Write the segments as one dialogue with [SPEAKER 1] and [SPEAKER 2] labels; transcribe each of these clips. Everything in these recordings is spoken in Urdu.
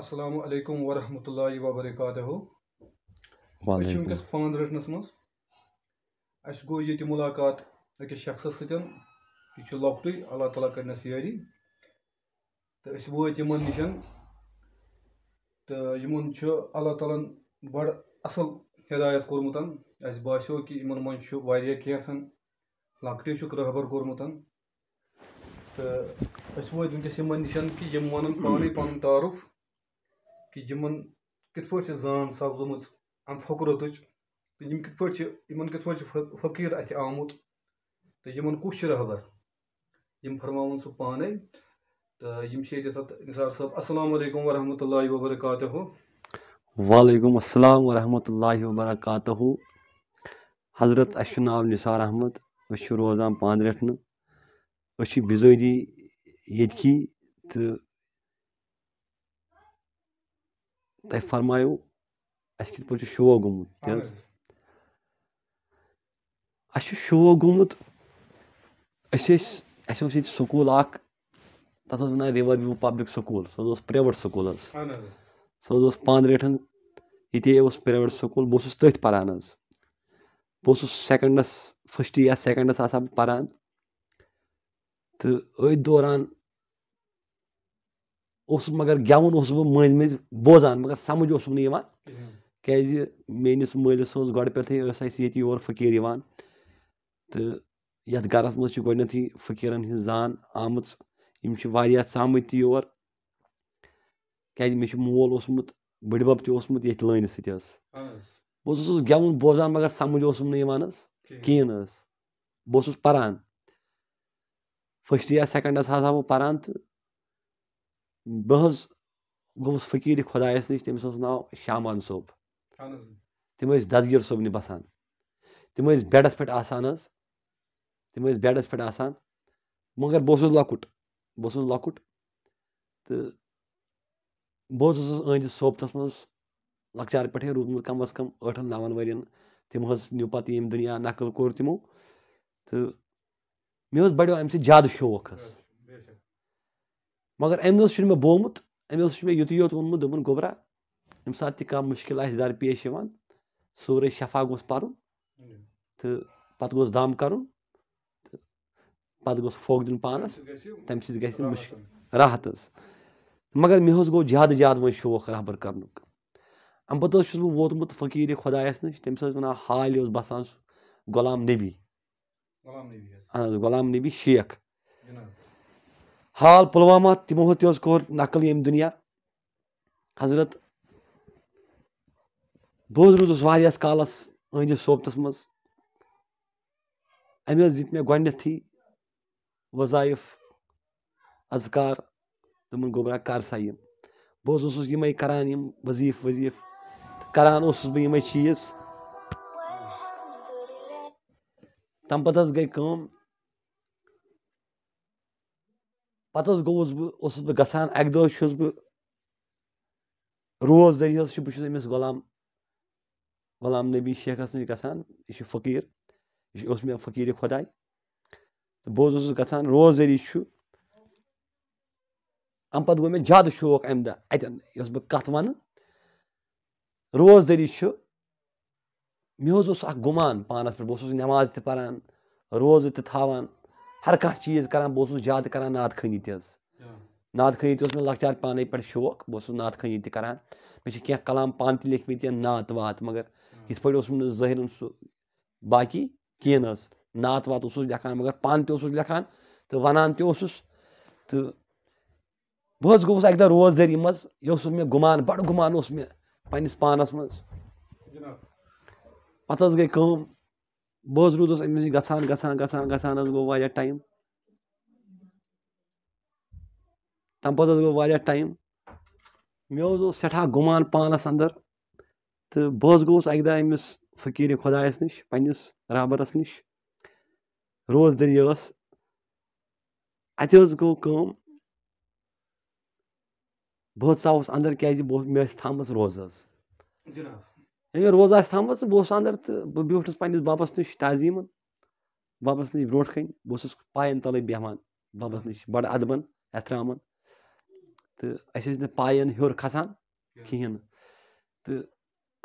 [SPEAKER 1] السلام علیکم ورحمۃ اللہ وبرکاتہ میں گو یہ ملاقات اکس شخصس ستھ لو اللہ تعالیٰ کرسری تو وشن تو اللہ تعالیٰ بڑا اصل ہدایت کورمت اہس باس کہ ویسے کتن لکٹ ربر کورمت توانے پارف کہ پٲٹھۍ چھِ یِمن کِتھ پٲٹھۍ چھُ فقیٖر اَتھِ آمُت تہٕ یِمن کُس چھُ رہبر یِم فرما سُہ پانے تہٕ یِم چھِ تو نثار صٲب الیکم و رحمۃ اللہ وبرکاتہ
[SPEAKER 2] وعلیکم السلام ورحمۃ اللہ وبرکاتہ حضرت اَسہِ چھُ ناو نثار احمد أسۍ چھِ روزان اس پان رٹ نظی یتکی تہٕ تۄہہِ فرمایو اَسہِ کِتھ پٲٹھۍ چھُ شوق گوٚمُت گوٚمُت اَسہِ اَسہِ چھُ شوق أسۍ ٲسۍ اوس اوس ییٚتہِ سکوٗل سکوٗل تَتھ وَنان رِوَر وِو پَبلِک سُہ حظ گوق گکول تک رور ویو پبلک سکول سو پریویٹ اوس پرٛیویٹ سکوٗل بہٕ اوسُس تٔتھۍ پَران حظ بہٕ اوسُس سکنڈس فٔسٹ یا آسان پَران تہٕ أتھۍ دوران اس مگر گز بوزان مگر سمجھم کس مالس ییٚتہِ یور فقیٖر یِوان تہٕ یَتھ گَرَس منٛز چھِ سے فقیٖرَن فقیرن زان آمٕژ یِم چھِ واریاہ ژامٕتۍ تہِ تہِ یور کیٛازِ مےٚ چھُ مول اوسمُت اوسمُت آمیا تور کولمت بڑب تھی
[SPEAKER 1] اوسُس
[SPEAKER 2] ستس بوزان مگر سَمٕجھ اوسُم نہٕ یِوان حظ حظ کِہیٖنۍ بہٕ اوسُس پَران فٔسٹ یا بہٕ پَران تہٕ بہٕ حظ گوٚوُس فٔکیٖر خۄدایَس نِش تٔمِس اوس ناو شامان صٲب تِم ٲسۍ دَسگیٖر صٲبنہِ بَسان تِم ٲسۍ بیڈَس پٮ۪ٹھ آسان حظ تِم ٲسۍ بیڈَس پٮ۪ٹھ آسان مگر بہٕ اوسُس لۄکُٹ بہٕ اوسُس لۄکُٹ تہٕ بہٕ حظ اوسُس أہٕنٛدِس صوبتَس منٛز لۄکچار پٮ۪ٹھَے روٗدمُت کَم اَز کَم ٲٹھَن نَوَن ؤرِیَن تِم حظ نیوٗ پَتہٕ ییٚمہِ دُنیا نقٕل کوٚر تِمو تہٕ مےٚ حظ بَڑیو اَمہِ سۭتۍ زیادٕ شوق حظ मगर अमि اوس چھُنہٕ مےٚ بومُت أمۍ اوس چھُ مےٚ یُتُے یوت ووٚنمُت دوٚپُن گوٚبرا ییٚمہِ ساتہٕ تہِ کانٛہہ مُشکِل آسہِ درپیش یِوان سورُے شفا گوٚژھ پَرُن تہٕ پَتہٕ گوٚژھ دَم کَرُن تہٕ پَتہٕ گوٚژھ پھوٚک دیُن پانَس تَمہِ سۭتۍ گژھِ نہٕ مُشکِل راحت حظ مگر مےٚ حظ گوٚو زیادٕ زیادٕ وۄنۍ شوق رَبر کَرنُک اَمہِ پَتہٕ حظ چھُس بہٕ ووتمُت فقیٖرِ خۄدایَس نِش تٔمِس ٲسۍ وَنان حالہِ اوس بَسان سُہ غلام نبی اہن حظ غلام نبی شیخ حال پلوامہ تمہیں کور نقل یم دنیا حضرت بہت روز کالس اہندس صوبتس مز امہ دت مے وظائف اذکار تمن گوبرا کر سا یہ بہت اسیفیف کر چیز تمہ گئی حظ حظ بہٕ بہٕ بہٕ اوسُس گژھان اَکہِ دۄہ چھُس چھُ بہٕ چھُس أمِس غلام غلام نبی شیخَس نِش گژھان یہِ یہِ چھُ فقیٖر اوس مےٚ فقیٖرِ شیخس نش گ خدا بہت گا روز اَمہِ پَتہٕ گوٚو مےٚ زیادٕ شوق اَمہِ دۄہ اَتٮ۪ن یۄس بہٕ کَتھ وَنہٕ چھُ مےٚ حظ اوس اَکھ گُمان پانَس پٮ۪ٹھ بہٕ اوسُس نٮ۪ماز تہِ پَران روزٕ تہِ تھاوان ہر کانٛہہ چیٖز کَران بہٕ اوسُس زیادٕ کَران نعت خٲنی تہِ حظ نعت خٲنی تہِ اوس مےٚ لۄکچار پانَے پٮ۪ٹھ شوق بہٕ اوسُس نعت خٲنی تہِ کَران مےٚ چھِ کینٛہہ کلام پانہٕ تہِ لیکھمٕتۍ یا نعت وات مگر یِتھ پٲٹھۍ اوسُم نہٕ ظٲہرَن سُہ باقٕے کِہیٖنۍ حظ نعت وات اوسُس لیکھان مگر پانہٕ تہِ اوسُس لیکھان تہٕ وَنان تہِ اوسُس تہٕ بہٕ حظ گوٚوُس اَکہِ دۄہ روزدٔری منٛز یہِ اوسُس مےٚ گُمان بَڑٕ گُمان اوس مےٚ پنٛنِس پانَس منٛز پَتہٕ حظ گٔے کٲم بہٕ حظ حظ روٗدُس أمِس نِش گژھان گژھان گژھان گژھان گوٚو واریاہ ٹایم تَمہِ بہت روس امس نش گا گوائم حظ گیا ٹائم مہ سہ گمان پانس ادر تو بہت گوس اک دہ امس فقیر خداس نش پابرس نش روز دری کیٛازِ بہٕ مےٚ ٲسۍ تھامٕژ روزٕ حظ ییٚلہِ مےٚ روزٕ تہٕ بہٕ بہٕ بہٕ اوسُس بیوٗٹھُس پنٛنِس بَبَس بَبَس نِش نِش تعظیٖمَن اوسُس پایَن روز بیٚہوان بَبَس نِش بَڑٕ اَدبَن احترامَن تہٕ أسۍ ٲسۍ نہٕ پایَن ہیوٚر کھَسان کِہیٖنۍ نہٕ تہٕ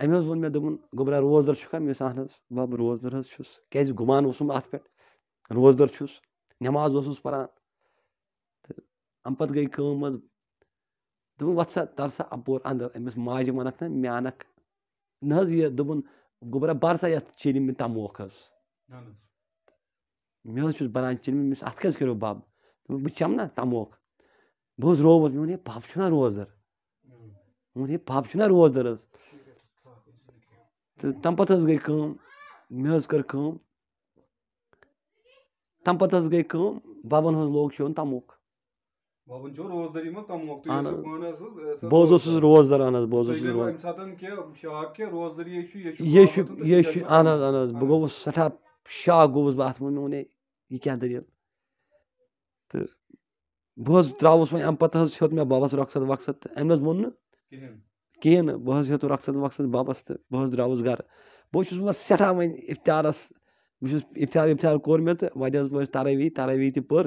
[SPEAKER 2] أمۍ حظ ووٚن مےٚ دوٚپُن گوٚبرا روزدَر چھُکھا مےٚ ہور اہن حظ بَب روزدَر حظ چھُس کیٛازِ گُمان اوسُم اَتھ پٮ۪ٹھ روزدَر چھُس نٮ۪ماز اوسُس پَران تہٕ اَمہِ پَتہٕ گٔے کٲم حظ دوٚپُن وَتھ سا تَر سا اَپور اَنٛدَر أمِس ماجہِ وَنَکھ نہ مےٚ اَنَکھ نہ حظ دوٚپُن گوٚبرا سا یَتھ چیٚنہِ مےٚ نوپ گوبرہ بہرسا چیلم تموک مجھے بران چین مس ات کٔرِو بَب دیکھ بہٕ چم نا تَموکھ بہٕ حظ حظ حظ مےٚ مےٚ ووٚن ووٚن ہے ہے چھُنا چھُنا روزدَر روزدَر تہٕ تَمہِ پَتہٕ گٔے کٲم مےٚ حظ کٔر کٲم تَمہِ پَتہٕ حظ گٔے کٲم بَبَن حظ لوگ کھیوٚن تَموکھ
[SPEAKER 1] çoğu Babınço rozlarımız tam vakti Ana- Yusuf manasız. Bozosuz rozlar anız bozosuz roz. Zaten ki şahap şey ki rozları yeşu yeşu. Yeşu yeşu anız
[SPEAKER 2] anız. Bu govus sata şah govus bahtımın onu yıkan delil. Tı bu hız travus ve empatı hız hiyot me babas raksat vaksat. Emnaz bunu. کِہیٖنۍ نہٕ بہٕ حظ ہیوٚت رۄخصت وۄخصت باپَس تہٕ بہٕ حظ درٛاوُس گَرٕ بہٕ حظ چھُس وۄنۍ سٮ۪ٹھاہ وۄنۍ اِفتِیارَس بہٕ چھُس اِفتِیار وِفتِیار کوٚر مےٚ تہٕ وَتہِ حظ وٲژ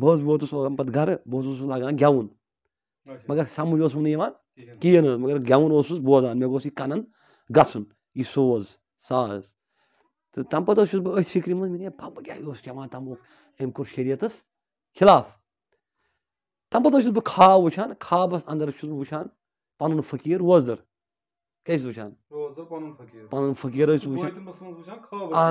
[SPEAKER 2] بہٕ حظ ووتُس پَتہٕ بہت بہٕ حظ اوسُس لگان گیو اچھا۔ مگر سمجھم کھین مگر اوسُس بوزان مےٚ گوٚژھ یہِ یہِ گژھُن سوز ساز تہٕ تَمہِ پَتہٕ حظ چھُس بہٕ أتھۍ فِکرِ مے گی کن گوز سا اوس سکری من أمۍ کوٚر کسان خِلاف تَمہِ پَتہٕ حظ چھُس بہٕ خاب وٕچھان خابَس اَنٛدر وشان خابس ادر و پن فقیر ووزدر وٕچھان
[SPEAKER 1] حاضر پنُن فقیٖر پَنُن فقیٖر ٲسۍ وٕچھان وٲتِمَس منٛز وٕچھان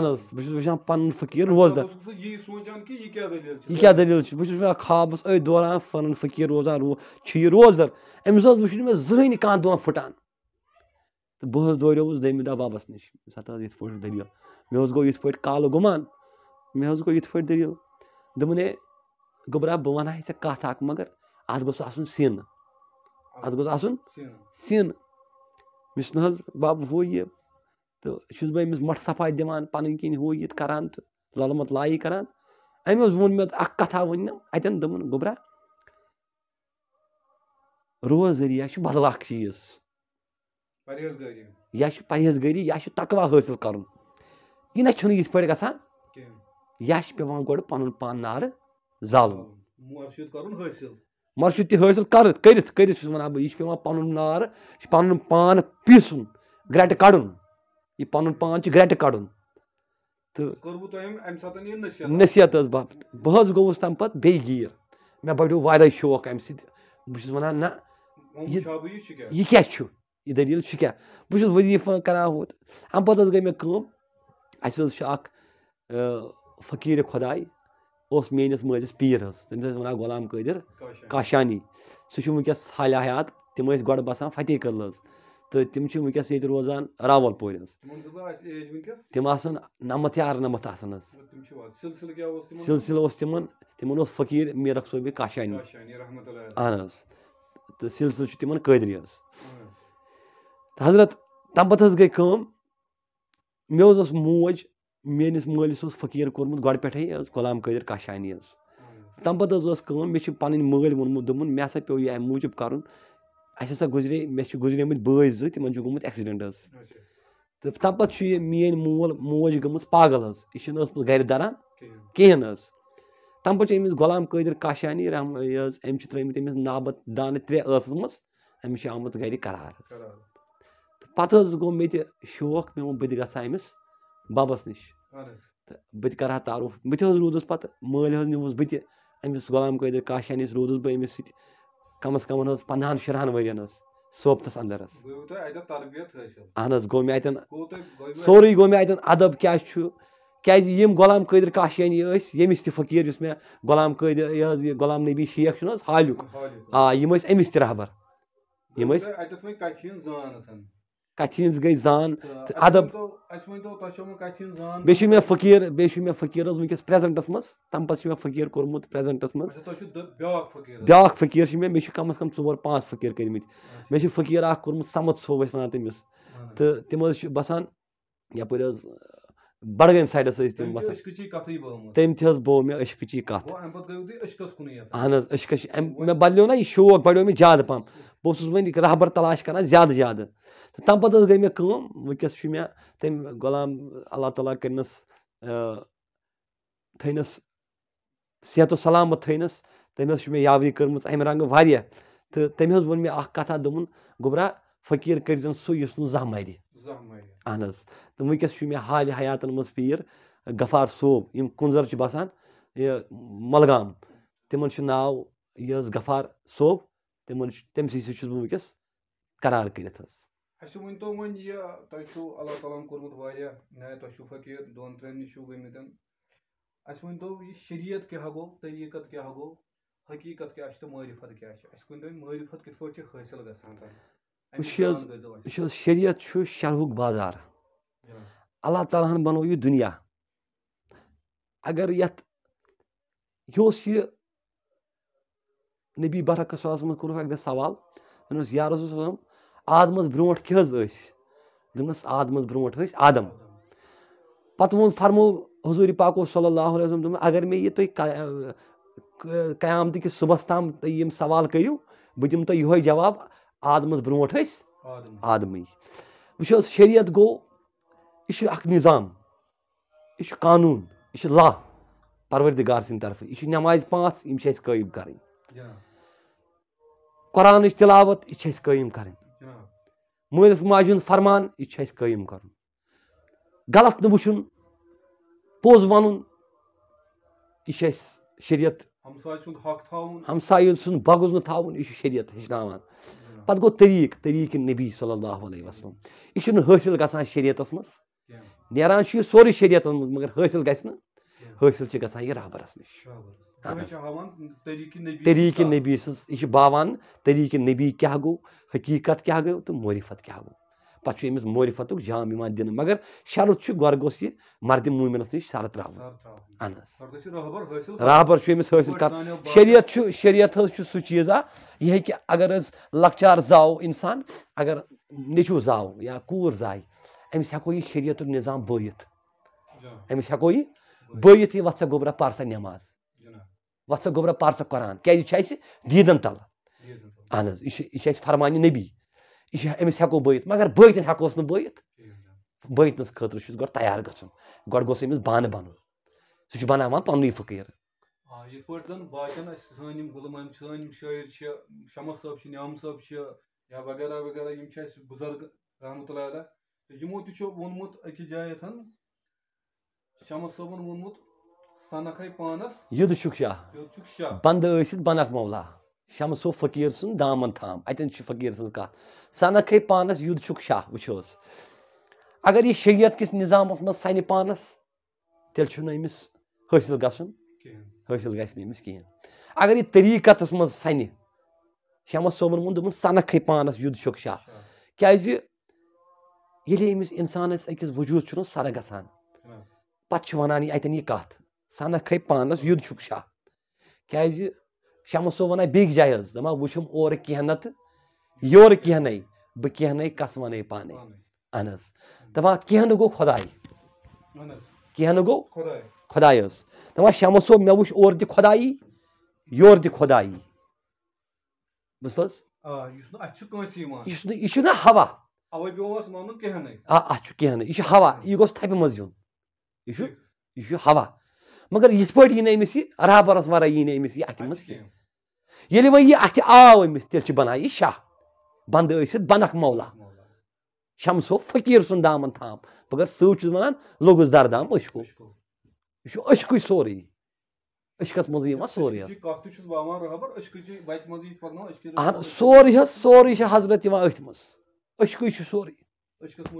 [SPEAKER 1] خابَس اہن
[SPEAKER 2] حظ بہٕ چھُس وٕچھان پَنُن فقیٖر روزدَر
[SPEAKER 1] اوسُکھ ژٕ یی سونٛچان کہِ یہِ کیٛاہ دٔلیٖل چھِ یہِ کیٛاہ
[SPEAKER 2] دٔلیٖل چھِ بہٕ چھُس مےٚ خابَس أتھۍ دوران پَنُن فقیٖر روزان رو چھُ یہِ روزدَر أمِس حظ وٕچھ نہٕ مےٚ زٕہٕنۍ کانٛہہ دۄہ پھٕٹان تہٕ بہٕ حظ دوریووُس دٔیمہِ دۄہ بَبَس نِش یُس ہَتھ حظ یِتھ پٲٹھۍ دٔلیٖل مےٚ حظ گوٚو یِتھ پٲٹھۍ کالہٕ گُمان مےٚ حظ گوٚو یِتھ پٲٹھۍ دٔلیٖل دوٚپُن ہے گوٚبرا بہٕ وَنہٕ ہَے ژےٚ کَتھ اَکھ مگر اَتھ گوٚژھ آسُن سِن اَتھ گوٚژھ آسُن سِن مےٚ چھُ نہٕ حظ ہُہ یہِ تہٕ چھُس بہٕ أمِس صفاے دِوان مش نہ بب ہوس بہس مٹ سفا دان کَران أمۍ حظ ووٚن مےٚ اَکھ ام ؤنِم اَتٮ۪ن دوٚپُن گوٚبرا روزدٔری روز چھُ بدل اَکھ چیٖز یا چھُ گری یا چھُ تقوا حٲصِل کَرُن یہِ نہ چھُنہٕ یِتھ پٲٹھۍ گژھان یا چھُ کری گۄڈٕ پَنُن پان نارٕ زالُن تہِ حٲصِل کٔرِتھ کٔرِتھ چھُس وَنان بہٕ یہِ چھُ پیٚوان پَنُن نارٕ یہِ چھُ پَنُن پان پیٖسُن گرٛٹہٕ کَڑُن یہِ پَنُن پان چھُ گرٛٹہٕ کَڑُن تہٕ حظ حظ بہٕ گوٚوُس تَمہِ پَتہٕ بیٚیہِ گیٖر مےٚ بَڑیو واریاہ شوق اَمہِ سۭتۍ بہٕ بہٕ چھُس چھُس وَنان نہ
[SPEAKER 1] یہِ یہِ
[SPEAKER 2] چھُ چھُ دٔلیٖل وظیٖفہٕ ہُتھ اَمہِ پَتہٕ حظ گٔے مےٚ کٲم اَسہِ حظ چھُ میم فقیر خۄداے اوس میٲنِس مٲلِس پیٖر حظ تٔمِس ٲسۍ وَنان غلام قٲدِر کاشانی سُہ چھُ وٕنکیٚس حال حیات تِم ٲسۍ گۄڈٕ بَسان فتح کٔدلہٕ حظ تہٕ تِم چھِ وٕنکیٚس ییٚتہِ روزان راوَل پورِ حظ تِم آسَن نَمَتھ یا اَرنَمَتھ آسَن حظ سِلسِلہٕ اوس تِمن تِمن اوس فقیٖر میٖرخ صٲبہِ کاشانی اہن حظ تہٕ سِلسِلہٕ چھُ تِمن قٲدری حظ حضرت تَمہِ پَتہٕ حظ گٔے کٲم مےٚ حظ اوس موج میٲنِس مٲلِس اوس فقیٖر کوٚرمُت گۄڈٕ پٮ۪ٹھٕے حظ غلام حظ حظ تَمہِ پَتہٕ ٲس کٲم مےٚ مےٚ چھِ پَنٕنۍ مٲلۍ ووٚنمُت دوٚپُن ہسا پیوٚو یہِ اَمہِ موٗجوٗب کَرُن اَسہِ ہسا گُزرے مےٚ چھِ گُزریمٕتۍ بٲے زٕ تِمن چھُ گوٚمُت ایٚکسِڈنٛٹ حظ اچھا. تہٕ تَمہِ پَتہٕ چھُ یہِ میٲنۍ مول موج گٔمٕژ پاگل حظ حظ یہِ چھِنہٕ ٲسمٕژ گرِ دَران تَمہِ پَتہٕ چھُ أمِس غلام حسم گھر دران کہین تم پلام قادرکشانی ترمت امس نابد دانہ تر أمِس چھُ آمُت گرِ قرار حظ حظ پَتہٕ گوٚو مےٚ تہِ شوق مےٚ ووٚن بہٕ تہِ گژھٕ ہا أمِس بَبَس نِش
[SPEAKER 1] تہٕ
[SPEAKER 2] بہٕ بہٕ تہِ کَرٕ ہا تعارُف تہِ حظ روٗدُس پَتہٕ مٲلۍ حظ پہ بہٕ تہِ أمِس غلام روٗدُس بہٕ أمِس سۭتۍ کَمَس کم حظ پنٛدہَن شُرہَن پند حظ صوبتَس سوپتس حظ اہن حظ گوٚو گوٚو مےٚ مےٚ سورُے گو اَدب کیٛاہ چھُ کیٛازِ یِم غلام قیدر کاشانی یُس مےٚ غلام یہِ حظ یہِ غلام نبی شیخ چھُنہٕ حظ حالیُک آ یِم ٲسۍ أمِس تہِ یِم
[SPEAKER 1] ٲسۍ
[SPEAKER 2] کچھ گئی زان بی میم فقیر بیس فقیر ونکس پریزنٹس مز تم پہ فقیر کورمت پریزنٹس مزیر بیاق فقیر میں میچ کم از کم ظور پانچ فقیر کر فقیر اخمت سمد صوبہ تمہس تو تمہج بسان یہ ٲسۍ تِم بڑگ تٔمۍ تہِ حظ بو مےٚ مشکی کَتھ اہن حظ عشق مےٚ بدلی نہ یہِ شوق مےٚ بڑی مجھے زیادہ پہل بہس وہبر تلاش پَتہٕ حظ گٔے مےٚ کٲم مے چھُ مےٚ تٔمۍ غلام اللہ تعالیٰ کٔرنَس تھٲینَس صحت و سلامت تھٲینَس تٔمۍ تٔمۍ حظ حظ چھِ مےٚ یاوری کٔرمٕژ اَمہِ رنٛگہٕ واریاہ تہٕ تینس تمہیں یا رنگ واقع وون مت دن سُہ یُس نہٕ زانٛہہ مَرِ
[SPEAKER 1] اہن
[SPEAKER 2] حظ تو حالہِ حیاتن منٛز پیٖر غفار صوب یِم ہم کنزر بسان چھُ ناو یہِ حظ غفار صوب تٔمۍ سٕے سۭتۍ چھُس بہٕ وٕنکیٚس قرار کٔرِتھ حظ
[SPEAKER 1] اَسہِ اچھا، وۄنۍ یہِ تۄہہِ چھُو اللہ تعالیٰ کوٚرمُت واریاہ تۄہہِ چھُو چھُو فقیٖر دۄن ترٛٮ۪ن نِش گٔمٕتۍ اَسہِ اَسہِ یہِ شریعت گوٚو گوٚو طٔریٖقت حقیٖقت تہٕ کِتھ پٲٹھۍ چھِ حٲصِل گژھان یہ
[SPEAKER 2] شریعت شرہ بازار اللہ تعالیٰ ہن بنو یہ دنیا اگر یت یہ نبی برک صحیح من کور اک سوال دس یا رسول یار آدمی برو کی دس مس برو آدم پتہ وون فرمو حضور پاکو صلی اللہ علیہ وسلم اگر در یہ تھی قیامت کس صحیح تام سوال کرو بہ بہت دہوع جواب آدم برونٹ آدمی وہ شریعت گو یہ اخ نظام یہ قانون یہ لا پروردگار سند طرف یہ نماز پانچ یم قائم کریں قرآن تلاوت یہ قائم کریں مالس ماجہ ہند فرمان یہ قائم کر غلط نوچن پوز ون یہ شریعت ہمسائی سند بغض ناؤن یہ شریعت ہچن پتہٕ گوٚو طریٖق طریٖقہِ نبی صلی اللہ علیہ وسلم یہِ چھُنہٕ حٲصِل گژھان شریعتَس منٛز نیران چھُ یہِ سورُے شریعتَس منٛز مگر حٲصِل گژھِ نہٕ حٲصِل چھِ گژھان یہِ رابرَس نِش طریٖقہِ نبی سٕنٛز یہِ چھِ باوان طریٖقہِ نبی کیٛاہ گوٚو حقیٖقت کیٛاہ گوٚو تہٕ معرفت کیٛاہ گوٚو पाछु एमिस मोरिफतुक जाम यिوان دِنہٕ مگر شرط چھُ گۄڈٕ گوٚژھ یہِ مردِ موٗمِنَس نِش شرط ترٛاوُن اہن حظ رابر چھُ أمِس حٲصِل کَرُن شریعت چھُ شریعت حظ چھُ سُہ چیٖز اَکھ یہِ ہیٚکہِ اگر حظ لۄکچار زاو اِنسان اگر نیٚچوٗ زاو یا کوٗر زایہِ أمِس ہٮ۪کو یہِ شریعتُک نِظام بٲیِتھ أمِس ہٮ۪کو یہِ بٲیِتھ یہِ وَتھ سا گوٚبرا پَر سا نٮ۪ماز وَتھ سا گوٚبرا پَر سا قۄران کیٛازِ یہِ چھُ اَسہِ دیٖدَن تَل اہن حظ یہِ چھُ یہِ چھُ اَسہِ فرمانہِ نبی یہ بات مگر نہٕ بٲیتنَس خٲطرٕ چھُس گۄڈٕ گۄڈٕ گژھُن گوٚژھ أمِس بانہٕ بَنُن سُہ چھُ چھُ بَناوان
[SPEAKER 1] یِتھ پٲٹھۍ زَن باقیَن اَسہِ اَسہِ سٲنۍ سٲنۍ یِم یِم یِم چھِ چھِ چھِ چھِ شٲعر شمس شمس صٲب صٲب نیام یا وغیرہ وغیرہ بُزرگ رحمتہ اللہ علیہ تہٕ یِمو تہِ ووٚنمُت ووٚنمُت أکِس صٲبَن پانَس یُد چھُکھ شاہ بس چھُکھ شاہ
[SPEAKER 2] اِس ٲسِتھ بَنَکھ مولا شمسو فقیٖر سُنٛد دامن تھام اَتٮ۪ن چھِ فقیٖر سٕنٛز کَتھ سَنکھَے پانَس یُد چھُکھ شاہ وٕچھہوس اگر یہِ شریعت کِس نِظامَس منٛز سَنہِ پانَس تیٚلہِ چھُنہٕ أمِس حٲصِل گژھُن حٲصِل گژھِ نہٕ أمِس کِہیٖنۍ اگر یہِ طٔریٖقَتَس منٛز سَنہِ شمس صٲبَن ووٚن دوٚپُن سَنکھَے پانَس یُد چھُکھ شاہ کیٛازِ ییٚلہِ أمِس اِنسانَس أکِس وجوٗد چھُنہٕ سرٕ گژھان پَتہٕ چھُ وَنان یہِ اَتٮ۪ن یہِ کَتھ سَنکھَے پانَس یُد چھُکھ شاہ کیٛازِ شمہٕ صٲبن آے بیٚکہِ جایہِ حظ دَپان وٕ چھُم اورٕ کینٛہہ نَتہٕ یورٕ کینٛہہ نَے بہٕ کینٛہہ نَے کَس وَنے پانے اہن حظ دَپان کینٛہہ نہٕ گوٚو خۄداے کینٛہہ نہٕ گوٚو خۄداے حظ دَپان شمہٕ صٲب مےٚ وٕچھ اورٕ تہِ خۄدایی یورٕ تہِ خۄدایی بوٗزتھٕ حظ
[SPEAKER 1] یہِ چھُنہٕ یہِ چھُنہ ہوا آ اَتھ
[SPEAKER 2] چھُ کینٛہہ نہٕ یہِ چھُ ہوا یہِ گوٚژھ تھَپہِ منٛز یُن یہِ چھُ یہِ چھُ ہوا مگر یِتھ پٲٹھۍ یی نہٕ أمِس یہِ رابرَس وَرٲے یی نہٕ أمِس یہِ اَتھِ منٛز کینٛہہ ییٚلہِ وۄنۍ یہِ اَتھِ آو أمِس تیٚلہِ چھِ بَنان یہِ شاہ بنٛدٕ ٲسِتھ بنکھ مولا شمسو فقیٖر سُنٛد دامَن تھام مگر سۭتۍ چھُس وَنان لوٚگُس دردام أشکو یہِ چھُ أشکُے سورُے أشکَس منٛزٕے یِوان سورُے حظ اہن سورُے حظ سورُے چھِ حضرت یِوان أتھۍ منٛز أشکُے چھُ سورُے أشکَس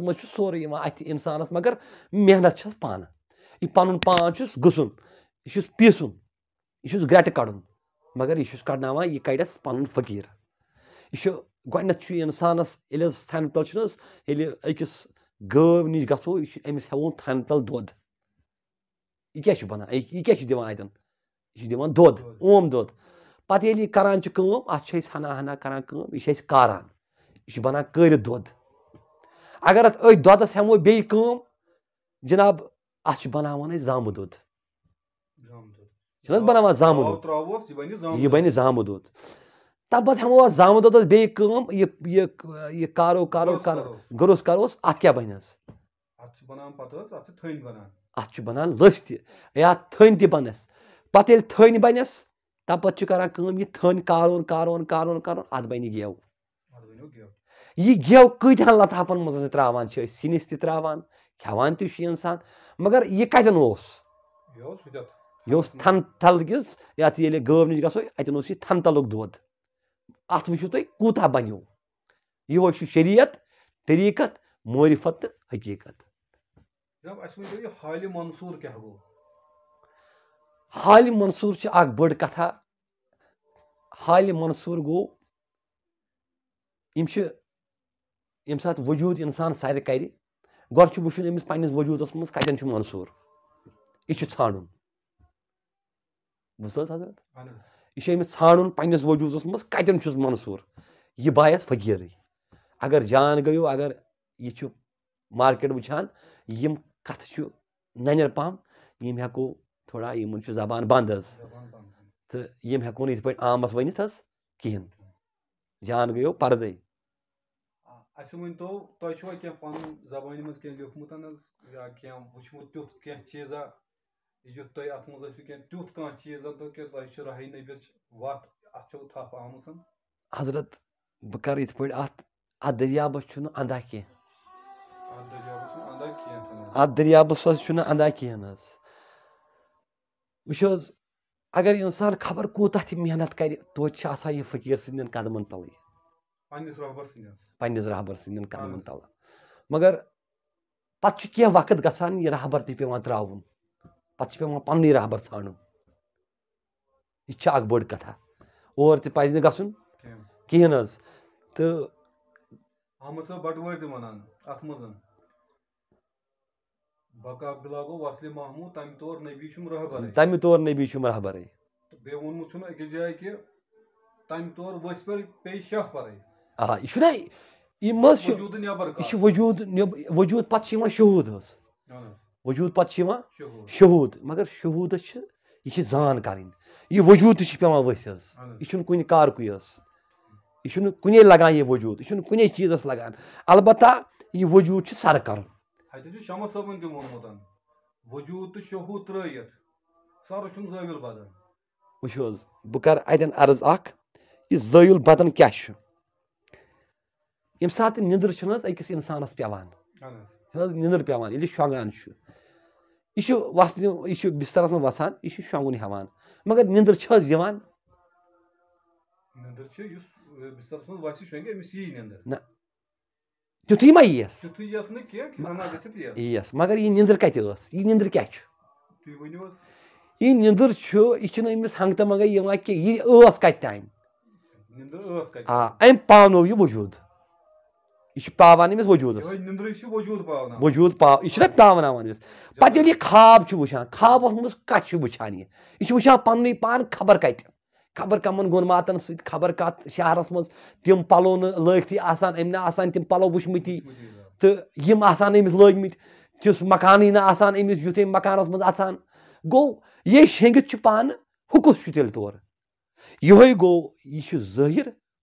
[SPEAKER 2] منٛز چھُ سورُے یِوان اَتھِ اِنسانَس مگر محنت چھَس پانہٕ یہِ پَنُن پان چھُس گٔژھُن یہِ چھُس پیٖسُن یہِ چھُس گرٛٮ۪ٹہٕ کَڑُن مگر یہِ چھُس کَڑناوان یہِ کَڑٮ۪س پَنُن فقیٖر یہِ چھُ گۄڈٕنٮ۪تھ چھُ یہِ اِنسانَس ییٚلہِ حظ تھَنہِ تَل چھُنہٕ حظ ییٚلہِ أکِس گٲو نِش گژھو یہِ چھُ أمِس ہٮ۪وان تھَنہِ تَل دۄد یہِ کیٛاہ چھُ بَنان یہِ کیٛاہ چھُ دِوان اَتٮ۪ن یہِ چھُ دِوان دۄد اوم دۄد پَتہٕ ییٚلہِ یہِ کَران چھِ کٲم اَتھ چھِ أسۍ ہنا ہنا کَران کٲم یہِ چھِ أسۍ کاران یہِ چھُ بَنان کٲرِتھ دۄد اگر اَتھ أتھۍ دۄدَس ہٮ۪مو بیٚیہِ کٲم جِناب بَناوان أسۍ زامہٕ زامہٕ زامہٕ دۄد دۄد دۄد چھِنہٕ حظ یہِ بَنہِ اچھ بام دام
[SPEAKER 1] بام
[SPEAKER 2] بام دن پہ ہمو زام دارو کارو بَنٮ۪س پَتہٕ ییٚلہِ تھٔنۍ بَنٮ۪س تَمہِ پَتہٕ چھِ کَران کٲم یہِ تھٔنۍ کارون کارون کارون اَتھ بَنہِ گٮ۪و گٮ۪و یہِ کار منٛز ترٛاوان چھِ أسۍ سِنِس تہِ ترٛاوان انسان مگر یہ کتن کس تھل یل گو نش گو اتن اس تھن تلک دود ات وچو تھی بنو یہ شریعت طریقت معرفت تو حقیقت حال منصور اخ بڑ کتھا حال منصور گو یم سات وجود انسان سارے کر گۄڈٕ چھُ چھُ وٕچھُن أمِس پنٛنِس وجوٗدَس منٛز کَتٮ۪ن منصوٗر یہِ چھُ متنچ منصور حظ حضرت یہِ چھُ أمِس پنٛنِس وجوٗدَس منٛز کَتٮ۪ن چھُس منصوٗر یہِ بایَس فقیر اگر جان گٔیو اگر یہِ چھُ مارکیٹ وٕچھان یِم کَتھٕ چھُ نَنٮ۪ر کتر یِم ہٮ۪کو تھوڑا یِمَن چھُ زبان بنٛد حظ تہٕ یِم ہٮ۪کو نہٕ یِتھ پٲٹھۍ عامَس ؤنِتھ حظ کِہیٖنۍ جان گٔیو پَردَے
[SPEAKER 1] اَسہِ تۄہہِ تۄہہِ تۄہہِ چھُوا کینٛہہ کینٛہہ کینٛہہ کینٛہہ کینٛہہ پَنُن زَبانہِ منٛز منٛز لیوٗکھمُت حظ یا وٕچھمُت تیُتھ تیُتھ چیٖزا یُتھ اَتھ اَتھ ٲسِو کانٛہہ چیٖز کہِ چھُ وَتھ چھو تھپھ آمٕژ
[SPEAKER 2] حضرت بہٕ کَرٕ یِتھ پٲٹھۍ اَتھ اَتھ دٔریابَس چھُنہٕ کینٛہہ اَتھ دٔریابَس حظ چھُنہٕ دری کینٛہہ حظ وٕچھ حظ اگر اِنسان خبر کوٗتاہ تہِ محنت کَرِ توتہِ چھِ آسان یہِ فقیٖر سٕنٛدٮ۪ن قدمَن تَلٕے رہبر قدمن پہ مگر پات وقت رہبر گانبر تعاف تر پا پی رحبر سانڈن یہ بڑ کتا اوور تازہ گسن کھیند
[SPEAKER 1] صاحب آ یہِ یہِ چھُ چھُ
[SPEAKER 2] وجوٗد وجوٗد پَتہٕ چھِ یِوان شہوٗد حظ وجوٗد پَتہٕ چھِ یِوان شہوٗد مگر شہوٗدَس چھِ یہِ چھِ زان کَرٕنۍ یہِ یہِ وجوٗد تہِ ؤسۍ حظ کر وجود تعویع ورس حسارک یہ کن لگان یہِ چھُنہٕ کُنے چیٖزَس لگان البتہ عرض وجود یہِ زٲیُل بدن کرضن چھُ یم سات نندر انسان یہِ چھُ شسترس منٛز وَسان یہِ چھُ شۄنٛگُن تیس مگر نِندٕر نِندٕر نِندٕر نِندٕر چھِ حظ یِوان نہ تیُتھُے ما یِیَس یِیَس مگر یہِ یہِ یہِ یہِ کَتہِ ٲس چھُ چھُ أمِس ہنٛگتہٕ کت یِوان کینٛہہ یہِ ٲس کَتہِ تانۍ آ أمۍ ام یہِ وجوٗد یہ امس وجودس وجود پا یہ پاون پہلے یہ خواب سے وشان خواب مزہ وچان یہ وچان پن پان خبر کت خبر کمن گونماتن سب خبر کت شہر ملو نا لگتی اہانو وشمتی امس لس مکان آکانس مزان گو یہ شینگت پانچ تھیل تور یہ گو یہ ظاہر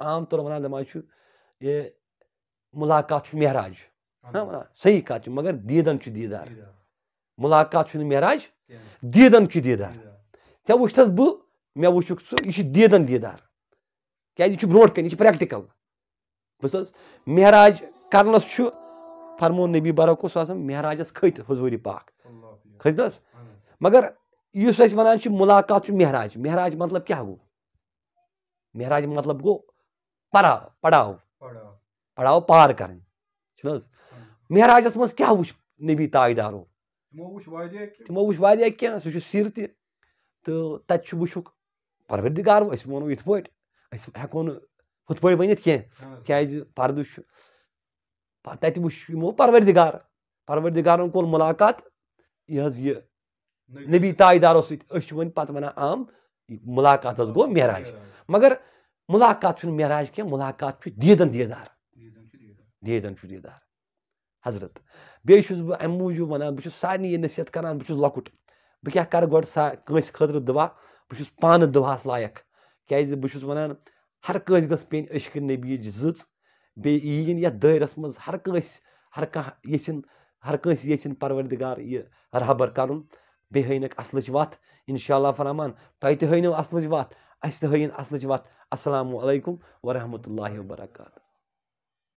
[SPEAKER 2] عام طور وجہ یہ ملاکات مہراج صحیح کات مگر دیدار ملاقات مہراج دیدار یا وچتس بے وچن دیدار کیا بروکن یہ پریٹکل بزت مہراج کرنس فرمو نبی برعکس مہراج کھت حضوری پاک کھت مگر اس وان ملاکات مہراج مہراج مطلب کیا گو مہراج مطلب گو پرا پڑاؤ پڑاؤ پار ہاں۔ مز کیا وچھ نبی تاجدارو تمو وچھ وی سب سر تک پروردار ات پکوان ورنت کیرد ہم پروردار پروردار کور ملاقات یہ نبی تاجدارو طا دارو عام मुलाकात अस गो महराज मगर मुलाकात छुन महराज क्या मुलाकात दीदन दीदार दीदन दीदार हजरत बेस बह अम मूजूब वन बहुत सारे ये नसीहत करान बहुत लकुट बह क्या कर गोड सा कंस खतर दुआ बहुत पान दुआस लायक क्या बहुत वन हर कंस गस पे इश्क नबी जच बीन ये दायरस मज हर कंस हर कह ये हर कंस ये परवरदिगार ये रहबर करूँ بیٚیہِ ہٲینَکھ اَصلٕچ وَتھ اِنشاء اللہ فرحمان تۄہہِ تہِ ہٲینو اَصلٕچ وَتھ اَسہِ تہِ ہٲیِن اَصلٕچ وَتھ وسلام علیکُم ورحمۃ اللہ و